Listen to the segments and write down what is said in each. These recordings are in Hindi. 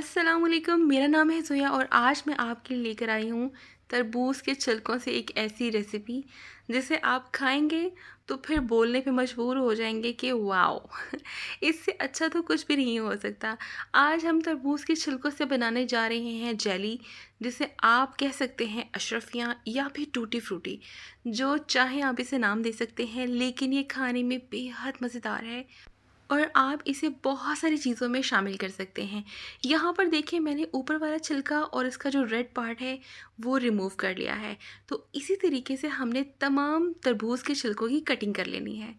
वालेकुम मेरा नाम है जोया और आज मैं आपके लिए लेकर आई हूँ तरबूज के छिलकों से एक ऐसी रेसिपी जिसे आप खाएंगे तो फिर बोलने पे मजबूर हो जाएंगे कि वाओ इससे अच्छा तो कुछ भी नहीं हो सकता आज हम तरबूज के छिलकों से बनाने जा रहे हैं जेली जिसे आप कह सकते हैं अशरफियाँ या फिर टूटी फ्रूटी जो चाहे आप इसे नाम दे सकते हैं लेकिन ये खाने में बेहद मज़ेदार है और आप इसे बहुत सारी चीज़ों में शामिल कर सकते हैं यहाँ पर देखिए मैंने ऊपर वाला छिलका और इसका जो रेड पार्ट है वो रिमूव कर लिया है तो इसी तरीके से हमने तमाम तरबूज के छिलकों की कटिंग कर लेनी है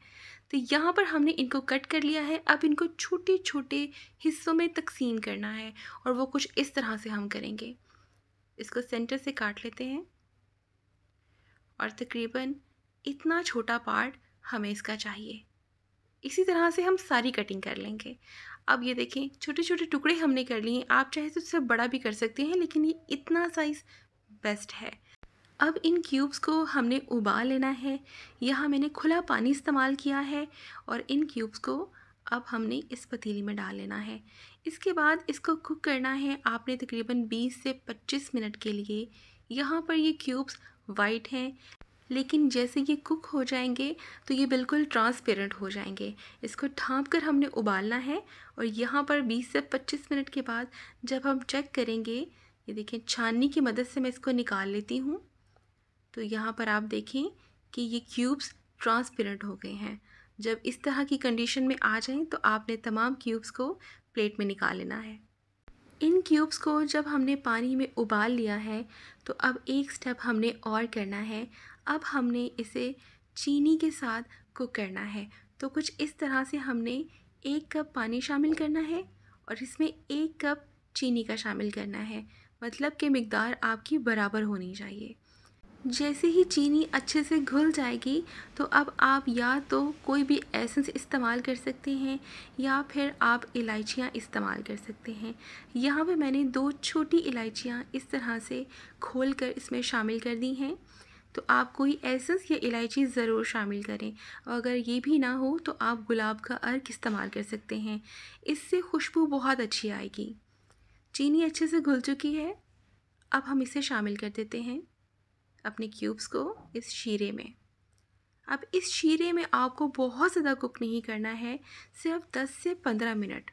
तो यहाँ पर हमने इनको कट कर लिया है अब इनको छोटे छोटे हिस्सों में तकसीम करना है और वो कुछ इस तरह से हम करेंगे इसको सेंटर से काट लेते हैं और तकरीबन इतना छोटा पार्ट हमें इसका चाहिए इसी तरह से हम सारी कटिंग कर लेंगे अब ये देखें छोटे छोटे टुकड़े हमने कर लिए आप चाहे तो उससे बड़ा भी कर सकते हैं लेकिन ये इतना साइज़ बेस्ट है अब इन क्यूब्स को हमने उबाल लेना है यहाँ मैंने खुला पानी इस्तेमाल किया है और इन क्यूब्स को अब हमने इस पतीली में डाल लेना है इसके बाद इसको कुक करना है आपने तकरीबन 20 से 25 मिनट के लिए यहाँ पर ये क्यूब्स वाइट हैं लेकिन जैसे ये कुक हो जाएंगे तो ये बिल्कुल ट्रांसपेरेंट हो जाएंगे इसको ढाँप कर हमने उबालना है और यहाँ पर 20 से 25 मिनट के बाद जब हम चेक करेंगे ये देखें छाननी की मदद से मैं इसको निकाल लेती हूँ तो यहाँ पर आप देखें कि ये क्यूब्स ट्रांसपेरेंट हो गए हैं जब इस तरह की कंडीशन में आ जाएँ तो आपने तमाम क्यूब्स को प्लेट में निकाल लेना है इन क्यूब्स को जब हमने पानी में उबाल लिया है तो अब एक स्टेप हमने और करना है अब हमने इसे चीनी के साथ कुक करना है तो कुछ इस तरह से हमने एक कप पानी शामिल करना है और इसमें एक कप चीनी का शामिल करना है मतलब कि मकदार आपकी बराबर होनी चाहिए जैसे ही चीनी अच्छे से घुल जाएगी तो अब आप या तो कोई भी एसेंस इस्तेमाल कर सकते हैं या फिर आप इलायचियाँ इस्तेमाल कर सकते हैं यहाँ पे मैंने दो छोटी इलायचियाँ इस तरह से खोल कर इसमें शामिल कर दी हैं तो आप कोई एसेंस या इलायची ज़रूर शामिल करें और अगर ये भी ना हो तो आप गुलाब का अर्क इस्तेमाल कर सकते हैं इससे खुशबू बहुत अच्छी आएगी चीनी अच्छे से घुल चुकी है अब हम इसे शामिल कर देते हैं अपने क्यूब्स को इस शीरे में अब इस शीरे में आपको बहुत ज़्यादा कुक नहीं करना है सिर्फ 10 से 15 मिनट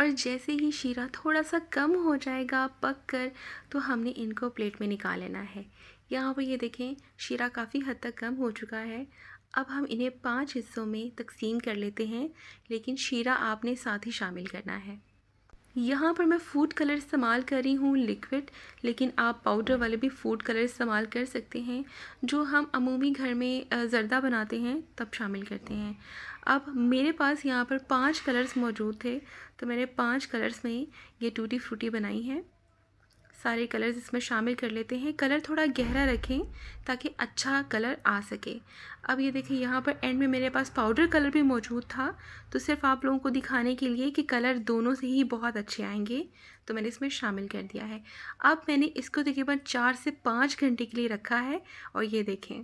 और जैसे ही शीरा थोड़ा सा कम हो जाएगा पक कर तो हमने इनको प्लेट में निकाल लेना है यहाँ पर ये देखें शीरा काफ़ी हद तक कम हो चुका है अब हम इन्हें पांच हिस्सों में तकसीम कर लेते हैं लेकिन शीरा आपने साथ ही शामिल करना है यहाँ पर मैं फूड कलर इस्तेमाल कर रही हूँ लिक्विड लेकिन आप पाउडर वाले भी फूड कलर इस्तेमाल कर सकते हैं जो हम अमूमी घर में जर्दा बनाते हैं तब शामिल करते हैं अब मेरे पास यहाँ पर पांच कलर्स मौजूद थे तो मैंने पांच कलर्स में ये टूटी फ्रूटी बनाई है सारे कलर्स इसमें शामिल कर लेते हैं कलर थोड़ा गहरा रखें ताकि अच्छा कलर आ सके अब ये देखिए यहाँ पर एंड में मेरे पास पाउडर कलर भी मौजूद था तो सिर्फ आप लोगों को दिखाने के लिए कि कलर दोनों से ही बहुत अच्छे आएंगे तो मैंने इसमें शामिल कर दिया है अब मैंने इसको तकरीबन चार से पाँच घंटे के लिए रखा है और ये देखें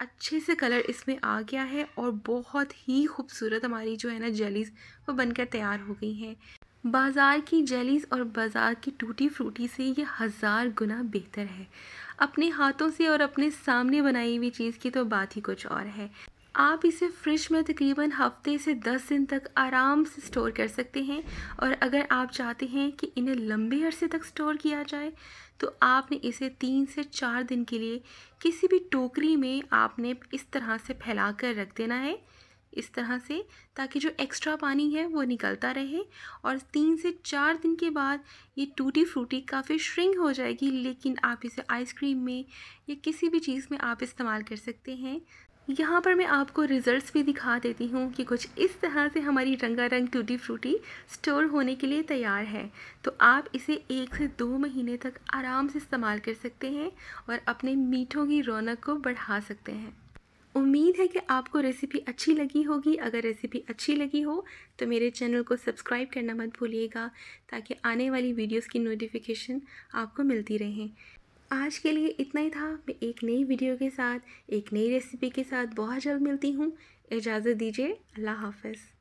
अच्छे से कलर इसमें आ गया है और बहुत ही खूबसूरत हमारी जो है ना जेलीज वो बनकर तैयार हो गई हैं बाज़ार की जेलीज़ और बाज़ार की टूटी फ्रूटी से ये हज़ार गुना बेहतर है अपने हाथों से और अपने सामने बनाई हुई चीज़ की तो बात ही कुछ और है आप इसे फ्रिज में तकरीबन हफ्ते से दस दिन तक आराम से स्टोर कर सकते हैं और अगर आप चाहते हैं कि इन्हें लंबे अरसे तक स्टोर किया जाए तो आपने इसे तीन से चार दिन के लिए किसी भी टोकरी में आपने इस तरह से फैला कर रख देना है इस तरह से ताकि जो एक्स्ट्रा पानी है वो निकलता रहे और तीन से चार दिन के बाद ये टूटी फ्रूटी काफ़ी श्रिंक हो जाएगी लेकिन आप इसे आइसक्रीम में या किसी भी चीज़ में आप इस्तेमाल कर सकते हैं यहाँ पर मैं आपको रिज़ल्ट्स भी दिखा देती हूँ कि कुछ इस तरह से हमारी रंगारंग टूटी फ्रूटी स्टोर होने के लिए तैयार है तो आप इसे एक से दो महीने तक आराम से इस्तेमाल कर सकते हैं और अपने मीठों की रौनक को बढ़ा सकते हैं उम्मीद है कि आपको रेसिपी अच्छी लगी होगी अगर रेसिपी अच्छी लगी हो तो मेरे चैनल को सब्सक्राइब करना मत भूलिएगा ताकि आने वाली वीडियोस की नोटिफिकेशन आपको मिलती रहें आज के लिए इतना ही था मैं एक नई वीडियो के साथ एक नई रेसिपी के साथ बहुत जल्द मिलती हूँ इजाज़त दीजिए अल्लाह हाफिज़